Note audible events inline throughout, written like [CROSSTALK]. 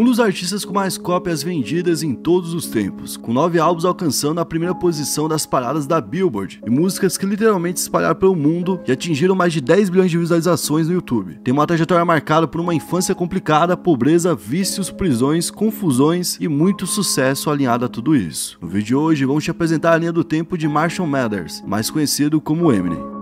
um dos artistas com mais cópias vendidas em todos os tempos, com nove álbuns alcançando a primeira posição das paradas da Billboard e músicas que literalmente espalharam pelo mundo e atingiram mais de 10 bilhões de visualizações no YouTube. Tem uma trajetória marcada por uma infância complicada, pobreza, vícios, prisões, confusões e muito sucesso alinhado a tudo isso. No vídeo de hoje, vamos te apresentar a linha do tempo de Marshall Mathers, mais conhecido como Eminem.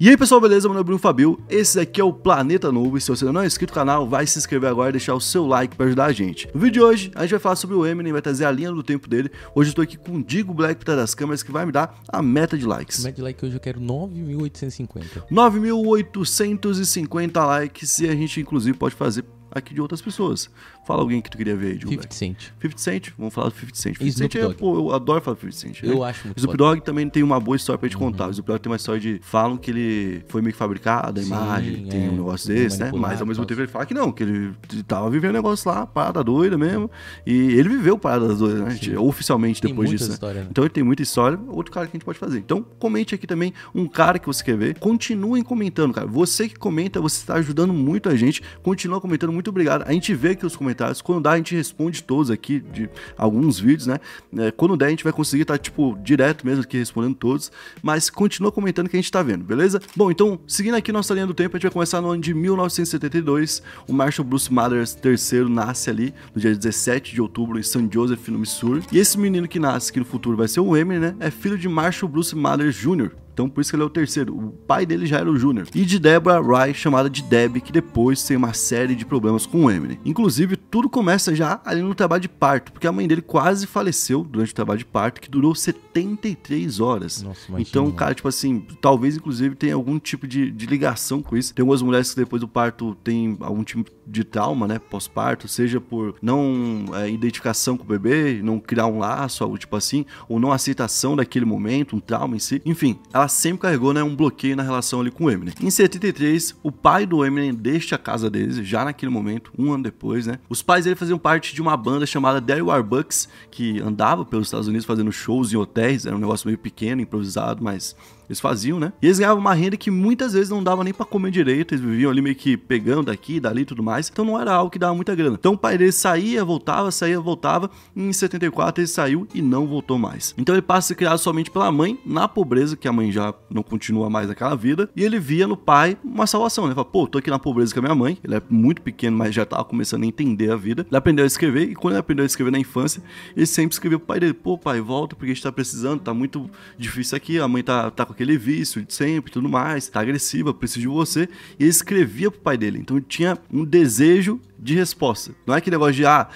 E aí pessoal, beleza? Meu nome é Bruno Fabio, esse aqui é o Planeta Novo e se você não é inscrito no canal, vai se inscrever agora e deixar o seu like para ajudar a gente. No vídeo de hoje, a gente vai falar sobre o Eminem, vai trazer a linha do tempo dele. Hoje eu estou aqui com o Digo Black para das câmeras que vai me dar a meta de likes. A meta de like hoje eu quero 9.850. 9.850 likes e a gente inclusive pode fazer aqui de outras pessoas. Fala alguém que tu queria ver aí, Gilberto. 50 Cent. 50 Cent, vamos falar do 50 Cent. 50 Cent é, pô, eu adoro falar do 50 Cent. Né? Eu acho muito Snoop Dogg também tem uma boa história pra gente uhum. contar. O Snoop Dogg tem uma história de. Falam que ele foi meio que fabricado, a Sim, imagem, é, tem um negócio é desse, né? Mas ao mesmo tempo ele fala que não, que ele tava vivendo um negócio lá, parada doida mesmo. E ele viveu parada doidas, né? Gente, oficialmente tem depois disso. Né? História, né? Então ele tem muita história. Outro cara que a gente pode fazer. Então comente aqui também um cara que você quer ver. Continuem comentando, cara. Você que comenta, você tá ajudando muito a gente. Continua comentando, muito obrigado. A gente vê que os comentários comentários. Quando dá, a gente responde todos aqui, de alguns vídeos, né? É, quando der, a gente vai conseguir estar, tá, tipo, direto mesmo aqui respondendo todos. Mas continua comentando que a gente tá vendo, beleza? Bom, então, seguindo aqui nossa linha do tempo, a gente vai começar no ano de 1972. O Marshall Bruce Mathers III nasce ali no dia 17 de outubro em St. Joseph, no Missouri. E esse menino que nasce, que no futuro vai ser o Eminem, né? É filho de Marshall Bruce Mathers Jr., então por isso que ele é o terceiro. O pai dele já era o Júnior. E de Deborah Rye, chamada de Deb, que depois tem uma série de problemas com o Eminem. Inclusive, tudo começa já ali no trabalho de parto, porque a mãe dele quase faleceu durante o trabalho de parto, que durou 73 horas. Nossa, então, cara, tipo assim, talvez inclusive tenha algum tipo de, de ligação com isso. Tem algumas mulheres que depois do parto têm algum tipo de trauma, né, pós-parto, seja por não é, identificação com o bebê, não criar um laço, algo tipo assim, ou não aceitação daquele momento, um trauma em si. Enfim, ela sempre carregou, né, um bloqueio na relação ali com o Eminem. Em 73, o pai do Eminem deixa a casa deles, já naquele momento, um ano depois, né? O os pais dele faziam parte de uma banda chamada Derry Warbucks, que andava pelos Estados Unidos fazendo shows em hotéis, era um negócio meio pequeno, improvisado, mas eles faziam, né? E eles ganhavam uma renda que muitas vezes não dava nem para comer direito, eles viviam ali meio que pegando daqui, dali e tudo mais, então não era algo que dava muita grana. Então o pai dele saía, voltava, saía, voltava, e em 74 ele saiu e não voltou mais. Então ele passa a ser criado somente pela mãe, na pobreza, que a mãe já não continua mais naquela vida, e ele via no pai uma salvação, né? Ele fala, pô, tô aqui na pobreza com a minha mãe, ele é muito pequeno, mas já tava começando a entender a vida, ele aprendeu a escrever, e quando ele aprendeu a escrever na infância, ele sempre escreveu pro pai dele, pô pai, volta porque a gente tá precisando, tá muito difícil aqui, a mãe tá, tá com aquele vício de sempre tudo mais, tá agressiva, preciso de você. E ele escrevia pro pai dele. Então tinha um desejo de resposta. Não é aquele negócio de, ah,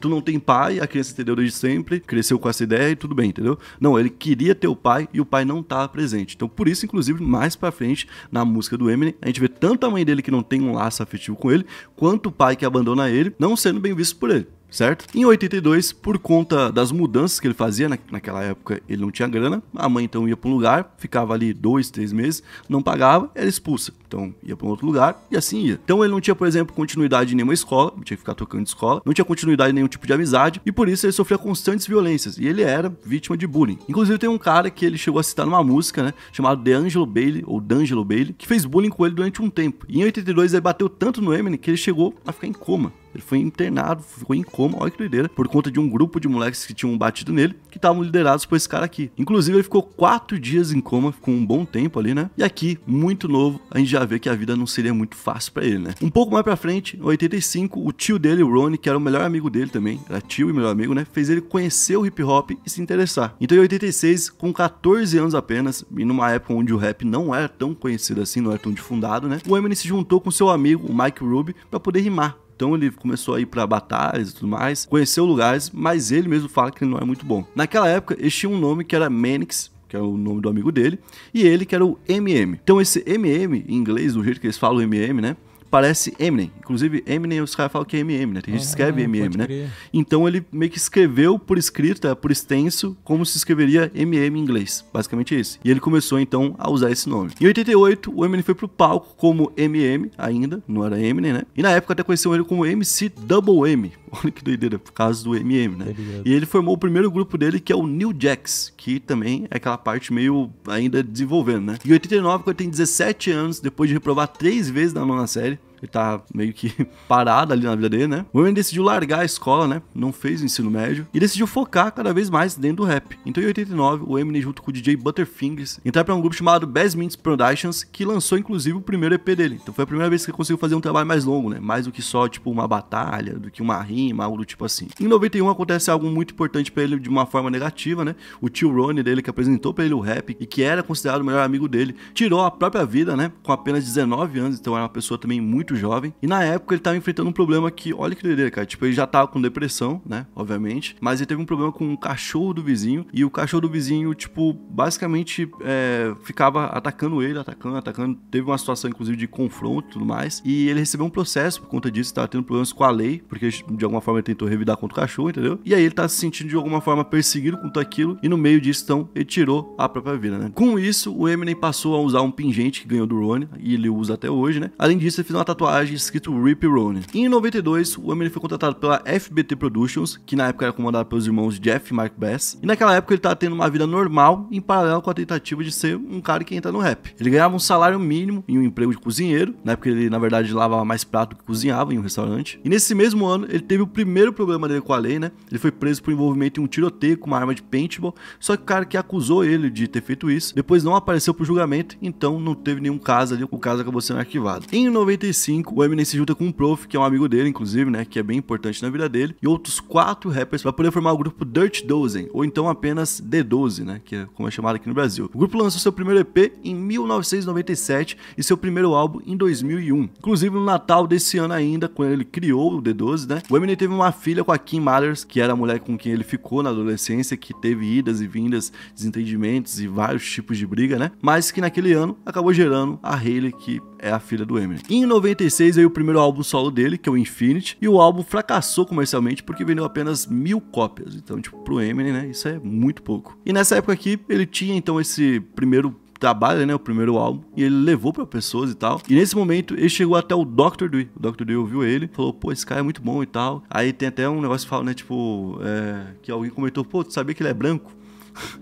tu não tem pai, a criança entendeu desde sempre, cresceu com essa ideia e tudo bem, entendeu? Não, ele queria ter o pai e o pai não estava presente. Então, por isso, inclusive, mais pra frente, na música do Eminem, a gente vê tanto a mãe dele que não tem um laço afetivo com ele, quanto o pai que abandona ele, não sendo bem visto por ele certo? Em 82, por conta das mudanças que ele fazia, na, naquela época ele não tinha grana, a mãe então ia para um lugar, ficava ali dois, três meses, não pagava, era expulsa. Então ia para um outro lugar e assim ia. Então ele não tinha, por exemplo, continuidade em nenhuma escola, tinha que ficar trocando de escola, não tinha continuidade nenhum tipo de amizade, e por isso ele sofria constantes violências, e ele era vítima de bullying. Inclusive tem um cara que ele chegou a citar numa música, né, chamado Angelo Bailey, ou D'Angelo Bailey, que fez bullying com ele durante um tempo. E em 82 ele bateu tanto no Eminem que ele chegou a ficar em coma. Ele foi internado, ficou em coma, olha que doideira, por conta de um grupo de moleques que tinham batido nele, que estavam liderados por esse cara aqui. Inclusive, ele ficou quatro dias em coma, ficou um bom tempo ali, né? E aqui, muito novo, a gente já vê que a vida não seria muito fácil para ele, né? Um pouco mais pra frente, em 85, o tio dele, o Ronnie, que era o melhor amigo dele também, era tio e melhor amigo, né? Fez ele conhecer o hip hop e se interessar. Então, em 86, com 14 anos apenas, e numa época onde o rap não era tão conhecido assim, não era tão difundado, né? O Eminem se juntou com seu amigo, o Mike Ruby, para poder rimar. Então ele começou a ir para batalhas e tudo mais, conheceu lugares, mas ele mesmo fala que ele não é muito bom. Naquela época, eles tinham um nome que era Manix, que é o nome do amigo dele, e ele que era o MM. Então esse MM, em inglês, do jeito que eles falam MM, né? parece Eminem. Inclusive, Eminem, os caras falam que é MM, né? Tem gente que escreve MM, né? Crer. Então ele meio que escreveu por escrita, é, por extenso, como se escreveria MM em inglês. Basicamente isso. E ele começou então a usar esse nome. Em 88, o Eminem foi pro palco como MM, ainda, não era Eminem, né? E na época até conheceu ele como MC Double M. [LAUGHS] Olha que doideira, por causa do MM, né? Tá e ele formou o primeiro grupo dele, que é o New Jacks, que também é aquela parte meio ainda desenvolvendo, né? Em 89, quando ele tem 17 anos, depois de reprovar três vezes na nona série, ele tá meio que [LAUGHS] parado ali na vida dele, né? O Eminem decidiu largar a escola, né? Não fez o ensino médio e decidiu focar cada vez mais dentro do rap. Então, em 89, o Eminem junto com o DJ Butterfingers entrou para um grupo chamado Best Minutes Productions, que lançou inclusive o primeiro EP dele. Então, foi a primeira vez que ele conseguiu fazer um trabalho mais longo, né? Mais do que só tipo uma batalha, do que uma rima, algo do tipo assim. Em 91 acontece algo muito importante para ele de uma forma negativa, né? O tio Ronnie dele que apresentou para ele o rap e que era considerado o melhor amigo dele, tirou a própria vida, né? Com apenas 19 anos, então era uma pessoa também muito muito jovem. E na época ele tava enfrentando um problema que, olha que doideira, cara. Tipo, ele já tava com depressão, né? Obviamente. Mas ele teve um problema com o um cachorro do vizinho. E o cachorro do vizinho, tipo, basicamente é, ficava atacando ele, atacando, atacando. Teve uma situação, inclusive, de confronto e tudo mais. E ele recebeu um processo por conta disso. Tava tendo problemas com a lei, porque de alguma forma ele tentou revidar contra o cachorro, entendeu? E aí ele tá se sentindo de alguma forma perseguido com tudo aquilo. E no meio disso, então, ele tirou a própria vida, né? Com isso, o Eminem passou a usar um pingente que ganhou do Ronnie. E ele usa até hoje, né? Além disso, ele fez uma tatuagem tatuagem escrito Rip Ronin. Em 92, o Eminem foi contratado pela FBT Productions, que na época era comandada pelos irmãos Jeff e Mark Bass, e naquela época ele estava tendo uma vida normal em paralelo com a tentativa de ser um cara que entra no rap. Ele ganhava um salário mínimo e um emprego de cozinheiro, na época ele na verdade lavava mais prato que cozinhava em um restaurante, e nesse mesmo ano ele teve o primeiro problema dele com a lei, né? Ele foi preso por envolvimento em um tiroteio com uma arma de paintball, só que o cara que acusou ele de ter feito isso, depois não apareceu pro julgamento, então não teve nenhum caso ali, o caso acabou sendo arquivado. Em 95, 2005, o Eminem se junta com um prof, que é um amigo dele, inclusive, né, que é bem importante na vida dele, e outros quatro rappers para poder formar o grupo Dirt Dozen, ou então apenas D12, né, que é como é chamado aqui no Brasil. O grupo lançou seu primeiro EP em 1997 e seu primeiro álbum em 2001. Inclusive no Natal desse ano ainda, quando ele criou o D12, né, o Eminem teve uma filha com a Kim Mathers, que era a mulher com quem ele ficou na adolescência, que teve idas e vindas, desentendimentos e vários tipos de briga, né, mas que naquele ano acabou gerando a Hailey, que é a filha do Eminem. Em 90 96 veio o primeiro álbum solo dele, que é o Infinity, e o álbum fracassou comercialmente porque vendeu apenas mil cópias. Então, tipo, pro Eminem, né? Isso é muito pouco. E nessa época aqui, ele tinha então esse primeiro trabalho, né, o primeiro álbum, e ele levou para pessoas e tal. E nesse momento ele chegou até o Dr. Dre. O Dr. Dre ouviu ele, falou: "Pô, esse cara é muito bom e tal". Aí tem até um negócio que fala, né, tipo, é, que alguém comentou: "Pô, tu sabia que ele é branco?"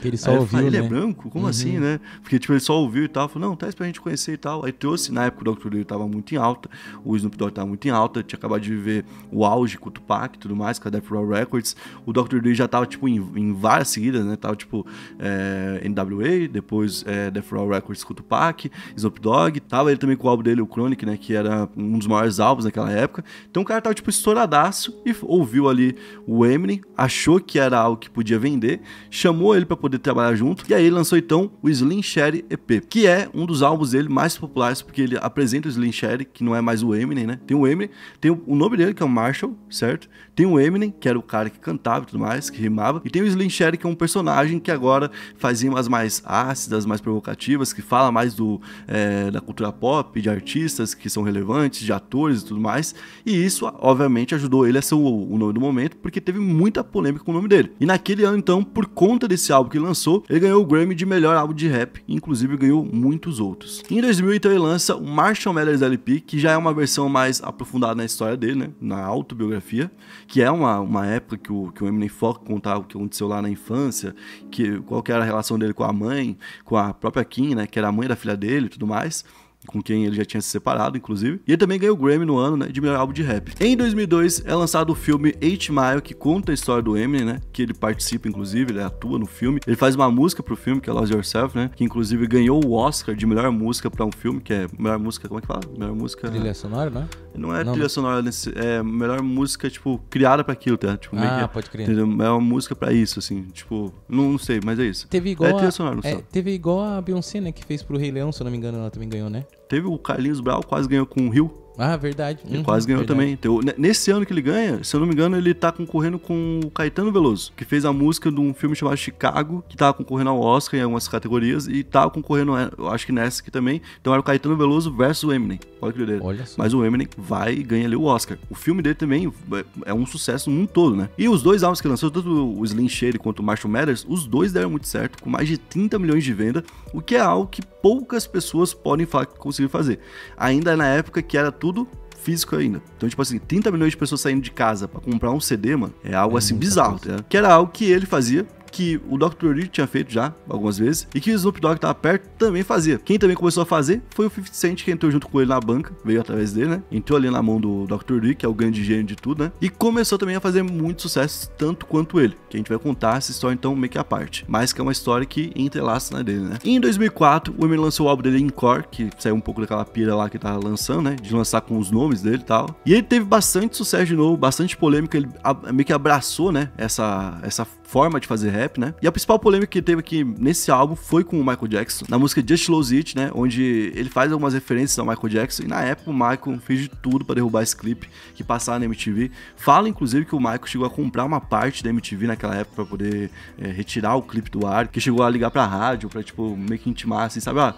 Que ele só aí ouviu, falei, né? ele é né? branco? Como uhum. assim, né? Porque, tipo, ele só ouviu e tal. Falou, não, traz pra gente conhecer e tal. Aí trouxe, na época o Dr. Dre tava muito em alta, o Snoop Dogg tava muito em alta, tinha acabado de viver o auge com o Tupac e tudo mais, com a Death Row Records. O Dr. Dre já tava, tipo, em, em, várias seguidas, né? Tava, tipo, é, eh, NWA, depois é, Death Row Records com o Tupac, Snoop Dogg. Tava ele também com o álbum dele, o Chronic, né? Que era um dos maiores álbuns naquela época. Então o cara tava, tipo, estouradaço e ouviu ali o Eminem, achou que era algo que podia vender, chamou chamou ele para poder trabalhar junto, e aí ele lançou então o Slim Shady EP, que é um dos álbuns dele mais populares, porque ele apresenta o Slim Shady, que não é mais o Eminem, né? Tem o Eminem, tem o nome dele que é o Marshall, certo? Tem o Eminem, que era o cara que cantava e tudo mais, que rimava. E tem o Slim Shady, que é um personagem que agora faz rimas mais ácidas, mais provocativas, que fala mais do, é, da cultura pop, de artistas que são relevantes, de atores e tudo mais. E isso, obviamente, ajudou ele a ser o, o nome do momento, porque teve muita polêmica com o nome dele. E naquele ano, então, por conta desse álbum que lançou, ele ganhou o Grammy de melhor álbum de rap, inclusive ganhou muitos outros. Em 2000, ele lança o Marshall Mathers LP, que já é uma versão mais aprofundada na história dele, né, na autobiografia, que é uma, uma época que o, que o Eminem foca contar o que aconteceu lá na infância, que, qual que era a relação dele com a mãe, com a própria Kim, né, que era a mãe da filha dele e tudo mais com quem ele já tinha se separado, inclusive. E ele também ganhou o Grammy no ano, né, de melhor álbum de rap. Em 2002 é lançado o filme Eight Mile, que conta a história do Eminem, né, que ele participa inclusive, ele atua no filme. Ele faz uma música pro filme que é Lose Yourself, né, que inclusive ganhou o Oscar de melhor música para um filme, que é melhor música, como é que fala? Melhor música Trilha sonora, né? Não é não, trilha né? sonora, é melhor música tipo criada para aquilo, tá? Tipo, ah, que, pode crer. Entendeu? É uma música para isso assim, tipo, não, não, sei, mas é isso. Teve igual é trilha sonora, não é, sei. Teve igual a Beyoncé, né, que fez pro Rei Leão, se eu não me engano, ela também ganhou, né? Teve o Carlinhos Brau, quase ganhou com o Rio. Ah, verdade. Ele uhum, quase ganhou verdade. também. Então, nesse ano que ele ganha, se eu não me engano, ele tá concorrendo com o Caetano Veloso, que fez a música de um filme chamado Chicago, que tava concorrendo ao Oscar em algumas categorias, e tava tá concorrendo, é, eu acho que nessa aqui também. Então era o Caetano Veloso versus o Eminem. Olha que dele. Olha só. Mas o Eminem vai e ganha ali o Oscar. O filme dele também é, é um sucesso no mundo todo, né? E os dois álbuns que lançou, tanto o Slim Shady quanto o Marshall Matters, os dois deram muito certo, com mais de 30 milhões de venda, o que é algo que poucas pessoas podem falar que fazer. Ainda na época que era tudo físico ainda. Então, tipo assim, 30 milhões de pessoas saindo de casa para comprar um CD, mano, é algo assim é bizarro, né? Que era algo que ele fazia que o Dr. Dre tinha feito já algumas vezes e que o Snoop Dogg tava perto também fazia. Quem também começou a fazer foi o 50 Cent, que entrou junto com ele na banca, veio através dele, né? Entrou ali na mão do Dr. Dre, que é o grande gênio de tudo, né? E começou também a fazer muito sucesso, tanto quanto ele. Que a gente vai contar essa história então meio que à parte, mas que é uma história que entrelaça na né, dele, né? E em 2004, o Eminem lançou o álbum dele Core, que saiu um pouco daquela pira lá que tava lançando, né? De lançar com os nomes dele e tal. E ele teve bastante sucesso de novo, bastante polêmica, ele meio que abraçou, né? Essa, essa forma de fazer rap, né? E a principal polêmica que teve aqui nesse álbum foi com o Michael Jackson, na música Just Lose It, né? Onde ele faz algumas referências ao Michael Jackson. E na época o Michael fez de tudo para derrubar esse clipe que passava na MTV. Fala, inclusive, que o Michael chegou a comprar uma parte da MTV naquela época para poder é, retirar o clipe do ar, que chegou a ligar pra rádio pra, tipo, meio que intimar, assim, sabe? Ó, ah,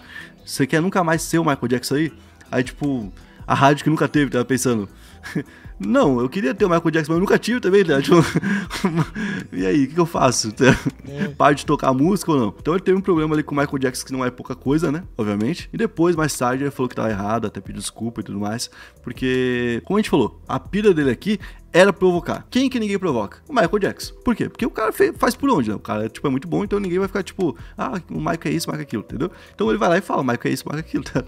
você quer nunca mais ser o Michael Jackson aí? Aí, tipo, a rádio que nunca teve, tava pensando. [LAUGHS] Não, eu queria ter o Michael Jackson, mas eu nunca tive também, né? Tipo, e aí, o que, que, eu faço? [LAUGHS] É. Paro de tocar música ou não? Então ele teve um problema ali com o Michael Jackson, que não é pouca coisa, né? Obviamente. E depois, mais tarde, ele falou que tava errado, até pediu desculpa e tudo mais. Porque, como a gente falou, a pira dele aqui era provocar. Quem que ninguém provoca? O Michael Jackson. Por quê? Porque o cara fez, faz por onde, né? O cara, tipo, é muito bom, então ninguém vai ficar, tipo, ah, o Michael é isso, o Michael é aquilo, entendeu? Então ele vai lá e fala, o Michael é isso, o Michael é aquilo, [LAUGHS] tá?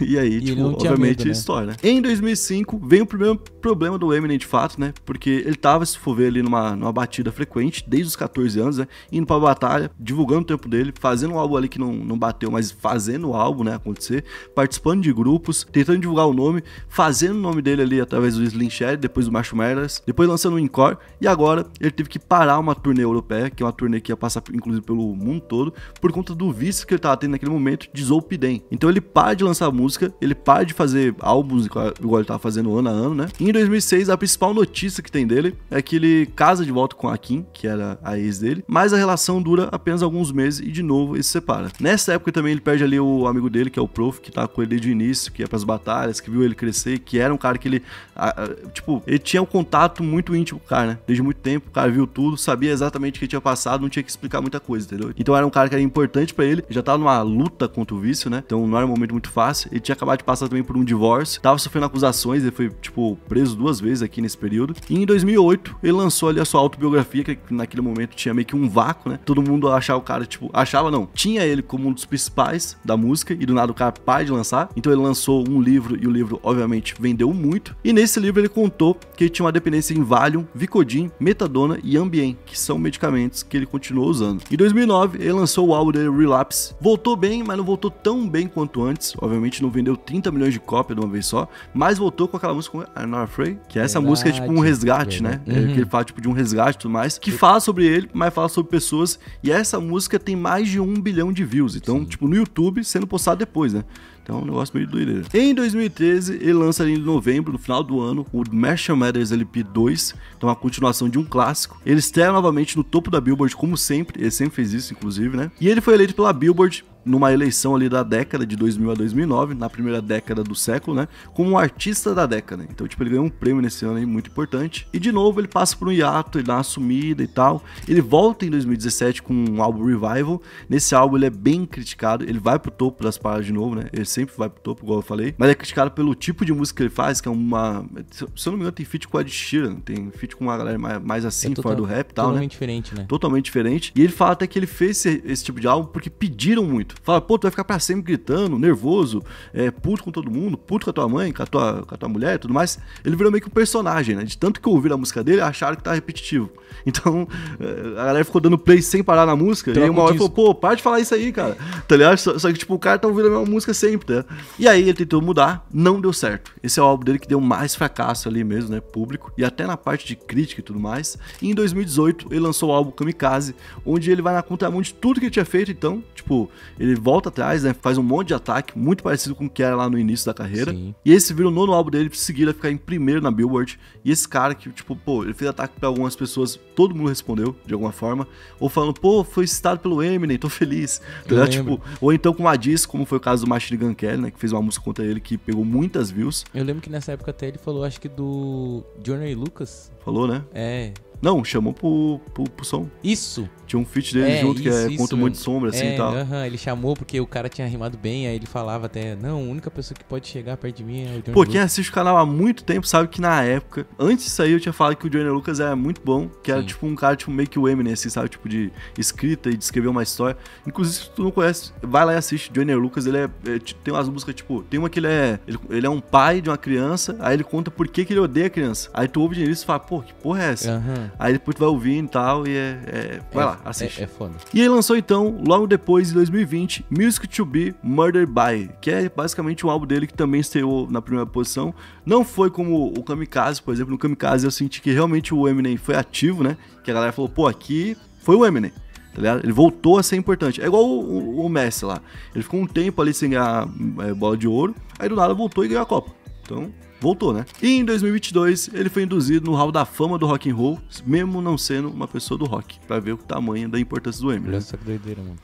E aí, e tipo, obviamente, medo, né? história, né? Em 2005, vem o primeiro problema problema do Eminem de fato, né? Porque ele tava, se for ali numa, numa batida frequente, desde os 14 anos, né? Indo pra batalha, divulgando o tempo dele, fazendo um álbum ali que não, não bateu, mas fazendo o álbum, né? Acontecer, participando de grupos, tentando divulgar o nome, fazendo o nome dele ali através do Slim Shady, depois do Merdas, depois lançando o Encore, e agora ele teve que parar uma turnê europeia, que é uma turnê que ia passar inclusive pelo mundo todo, por conta do vício que ele tava tendo naquele momento de Zolpidem. Então ele para de lançar música, ele para de fazer álbuns igual ele tava fazendo ano a ano, né? E em 2006, a principal notícia que tem dele é que ele casa de volta com a Kim, que era a ex dele, mas a relação dura apenas alguns meses e de novo ele se separa. Nessa época também ele perde ali o amigo dele, que é o Prof, que tá com ele desde o início, que ia pras batalhas, que viu ele crescer, que era um cara que ele, a, a, tipo, ele tinha um contato muito íntimo com o cara, né? Desde muito tempo, o cara viu tudo, sabia exatamente o que tinha passado, não tinha que explicar muita coisa, entendeu? Então era um cara que era importante para ele, já tava numa luta contra o vício, né? Então não era um momento muito fácil. Ele tinha acabado de passar também por um divórcio, tava sofrendo acusações, ele foi, tipo, preso duas vezes aqui nesse período. E em 2008, ele lançou ali a sua autobiografia, que naquele momento tinha meio que um vácuo, né? Todo mundo achava o cara, tipo, achava não, tinha ele como um dos principais da música e do nada o cara pai de lançar. Então ele lançou um livro e o livro, obviamente, vendeu muito. E nesse livro ele contou que ele tinha uma dependência em Valium, Vicodin, Metadona e Ambien, que são medicamentos que ele continuou usando. Em 2009, ele lançou o álbum dele, Relapse. Voltou bem, mas não voltou tão bem quanto antes. Obviamente não vendeu 30 milhões de cópias de uma vez só, mas voltou com aquela música é, I'm Not Afraid que é essa Verdade. música é tipo um resgate, né? É, uhum. Que ele fala tipo de um resgate e tudo mais, que fala sobre ele, mas fala sobre pessoas. E essa música tem mais de um bilhão de views. Então, Sim. tipo, no YouTube, sendo postado depois, né? Então é um negócio meio doideira. Em 2013, ele lança ali em novembro, no final do ano, o Marshall Matters LP 2, então a continuação de um clássico. Ele estreia novamente no topo da Billboard, como sempre, ele sempre fez isso, inclusive, né? E ele foi eleito pela Billboard numa eleição ali da década de 2000 a 2009, na primeira década do século, né? Como artista da década. Então, tipo, ele ganhou um prêmio nesse ano aí muito importante. E de novo, ele passa por um hiato, ele dá uma sumida e tal. Ele volta em 2017 com um álbum Revival. Nesse álbum ele é bem criticado, ele vai pro topo das paradas de novo, né? Ele sempre vai pro topo, igual eu falei. Mas é criticado pelo tipo de música que ele faz, que é uma. Se eu não me engano, tem feat com a Ed Sheeran, tem feat com uma galera mais, mais é assim, é fora do rap e tal. Né? Totalmente né? diferente, né? Totalmente diferente. E ele fala até que ele fez esse, esse tipo de álbum porque pediram muito. Fala, pô, tu vai ficar pra sempre gritando, nervoso, é, puto com todo mundo, puto com a tua mãe, com a tua, com a tua mulher e tudo mais. Ele virou meio que um personagem, né? De tanto que ouvir a música dele, acharam que tá repetitivo. [LAUGHS] Então, é, a galera ficou dando play sem parar na música. Troca e uma hora disco. falou, pô, para de falar isso aí, cara. Tá ligado? Só, só, que, tipo, o cara tá ouvindo a mesma música sempre, né? E aí ele tentou mudar, não deu certo. Esse é o álbum dele que deu mais fracasso ali mesmo, né? Público. E até na parte de crítica e tudo mais. E em 2018, ele lançou o álbum Kamikaze, onde ele vai na contramão de tudo que ele tinha feito, então, tipo, ele ele volta atrás, né? Faz um monte de ataque, muito parecido com o que era lá no início da carreira. Sim. E esse vira o nono álbum dele, seguir a ficar em primeiro na Billboard. E esse cara que, tipo, pô, ele fez ataque pra algumas pessoas, todo mundo respondeu, de alguma forma. Ou falando, pô, foi citado pelo Eminem, tô feliz. Tá tipo, ou então com a Diz, como foi o caso do Machine Gun Kelly, né? Que fez uma música contra ele que pegou muitas views. Eu lembro que nessa época até ele falou, acho que do Johnny Lucas. Falou, né? É. Não, chamou pro, pro, pro som. Isso! Tinha um feat dele é, junto, isso, que é Conto Muito Sombra, assim é, e tal. Uh -huh, ele chamou porque o cara tinha rimado bem, aí ele falava até, não, a única pessoa que pode chegar perto de mim é o Johnny Pô, Lucas. quem assiste o canal há muito tempo sabe que na época, antes disso aí eu tinha falado que o Johnny Lucas era muito bom, que Sim. era tipo um cara tipo meio que o Eminem, assim, sabe? Tipo de escrita e de escrever uma história. Inclusive, se tu não conhece, vai lá e assiste. Johnny Lucas, ele é, é tem umas músicas, tipo, tem uma que ele é, ele, ele, é um pai de uma criança, aí ele conta por que, que ele odeia a criança. Aí tu ouve o Johnny e fala, pô, que porra é essa? Uh -huh. Aí depois tu vai ouvindo e tal, e é, é vai é lá assiste. É, é foda. E ele lançou então, logo depois, em 2020, Music to Be Murdered By, que é basicamente um álbum dele que também estreou na primeira posição. Não foi como o Kamikaze, por exemplo. No Kamikaze eu senti que realmente o Eminem foi ativo, né? Que a galera falou, pô, aqui foi o Eminem. Tá ele voltou a ser importante. É igual o, o, o, Messi lá. Ele ficou um tempo ali sem ganhar é, bola de ouro, aí do nada voltou e ganhou a Copa. Então, voltou, né? E em 2022, ele foi induzido no Hall da Fama do Rock and Roll, mesmo não sendo uma pessoa do rock, para ver o tamanho da importância do Eminem. Olha essa doideira, mano.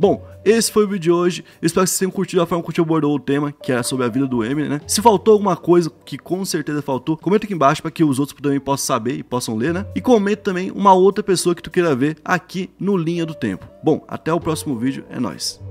Bom, esse foi o vídeo de hoje. Espero que vocês tenham curtido a forma que eu abordou o tema, que era sobre a vida do Eminem, né? Se faltou alguma coisa, que com certeza faltou, comenta aqui embaixo para que os outros também possam saber e possam ler, né? E comenta também uma outra pessoa que tu queira ver aqui no Linha do Tempo. Bom, até o próximo vídeo, é nós.